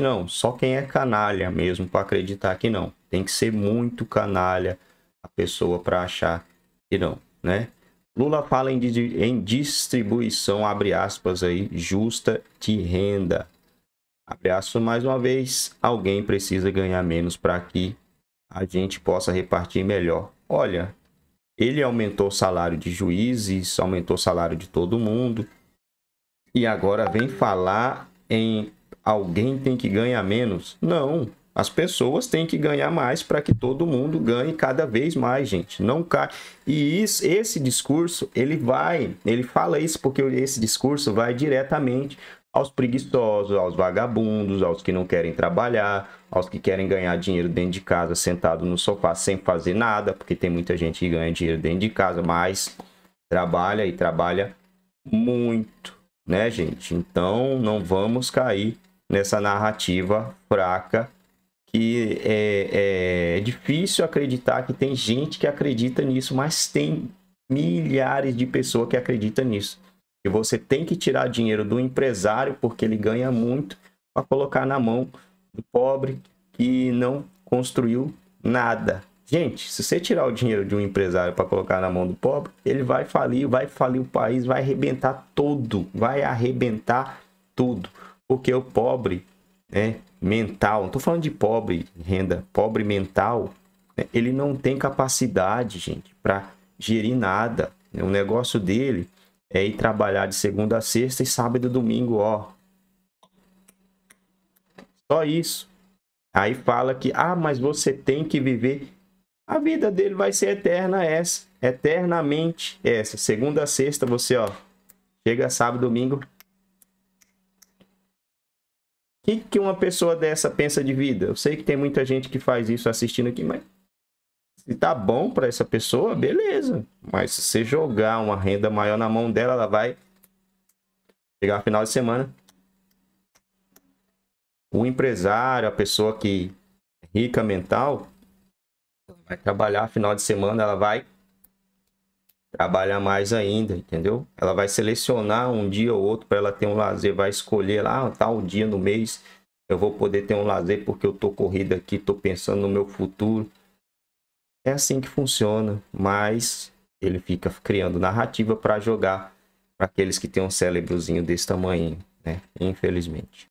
não, só quem é canalha mesmo para acreditar que não. Tem que ser muito canalha a pessoa para achar que não, né? Lula fala em, em distribuição, abre aspas aí, justa de renda. Abre aspas mais uma vez, alguém precisa ganhar menos para que a gente possa repartir melhor. Olha, ele aumentou o salário de juízes, aumentou o salário de todo mundo. E agora vem falar em alguém tem que ganhar menos. Não, as pessoas têm que ganhar mais para que todo mundo ganhe cada vez mais, gente. Não cai. E isso, esse discurso, ele vai, ele fala isso porque esse discurso vai diretamente aos preguiçosos, aos vagabundos, aos que não querem trabalhar, aos que querem ganhar dinheiro dentro de casa, sentado no sofá sem fazer nada, porque tem muita gente que ganha dinheiro dentro de casa, mas trabalha e trabalha muito, né, gente? Então não vamos cair nessa narrativa fraca que é, é, difícil acreditar que tem gente que acredita nisso, mas tem milhares de pessoas que acreditam nisso. E você tem que tirar dinheiro do empresário porque ele ganha muito para colocar na mão do pobre que não construiu nada. Gente, se você tirar o dinheiro de um empresário para colocar na mão do pobre, ele vai falir, vai falir o país, vai arrebentar tudo vai arrebentar tudo porque o pobre né, mental, não estou falando de pobre renda, pobre mental, né, ele não tem capacidade, gente, para gerir nada. Né? O negócio dele é ir trabalhar de segunda a sexta e sábado e domingo, ó. Só isso. Aí fala que, ah, mas você tem que viver. A vida dele vai ser eterna essa, eternamente essa. Segunda a sexta, você, ó, chega sábado, domingo, que, que uma pessoa dessa pensa de vida? Eu sei que tem muita gente que faz isso assistindo aqui, mas se tá bom para essa pessoa, beleza. Mas se você jogar uma renda maior na mão dela, ela vai chegar final de semana. O empresário, a pessoa que é rica mental, vai trabalhar final de semana, ela vai trabalhar mais ainda, entendeu? Ela vai selecionar um dia ou outro para ela ter um lazer, vai escolher lá ah, tal dia no mês eu vou poder ter um lazer porque eu tô corrida aqui, tô pensando no meu futuro. É assim que funciona, mas ele fica criando narrativa para jogar para aqueles que têm um cérebrozinho desse tamanho, né? Infelizmente.